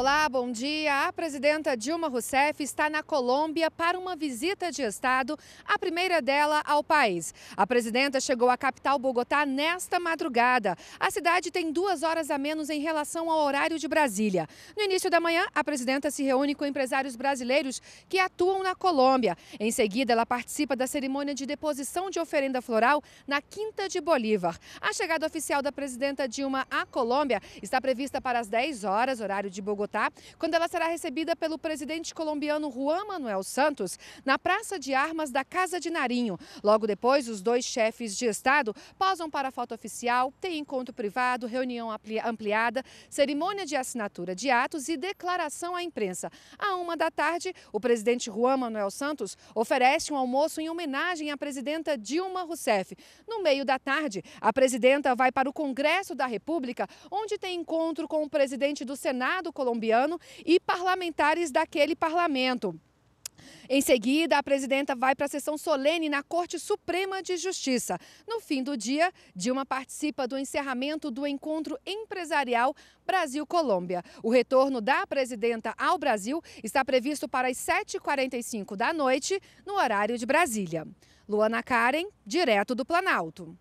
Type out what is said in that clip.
Olá, bom dia. A presidenta Dilma Rousseff está na Colômbia para uma visita de Estado, a primeira dela ao país. A presidenta chegou à capital Bogotá nesta madrugada. A cidade tem duas horas a menos em relação ao horário de Brasília. No início da manhã, a presidenta se reúne com empresários brasileiros que atuam na Colômbia. Em seguida, ela participa da cerimônia de deposição de oferenda floral na Quinta de Bolívar. A chegada oficial da presidenta Dilma à Colômbia está prevista para as 10 horas, horário de Bogotá tá? Quando ela será recebida pelo presidente colombiano Juan Manuel Santos na Praça de Armas da Casa de Narinho. Logo depois, os dois chefes de Estado posam para a foto oficial, têm encontro privado, reunião ampliada, cerimônia de assinatura de atos e declaração à imprensa. À uma da tarde, o presidente Juan Manuel Santos oferece um almoço em homenagem à presidenta Dilma Rousseff. No meio da tarde, a presidenta vai para o Congresso da República, onde tem encontro com o presidente do Senado colombiano colombiano e parlamentares daquele parlamento. Em seguida, a presidenta vai para a sessão solene na Corte Suprema de Justiça. No fim do dia, Dilma participa do encerramento do encontro empresarial Brasil-Colômbia. O retorno da presidenta ao Brasil está previsto para as 7h45 da noite, no horário de Brasília. Luana Karen, direto do Planalto.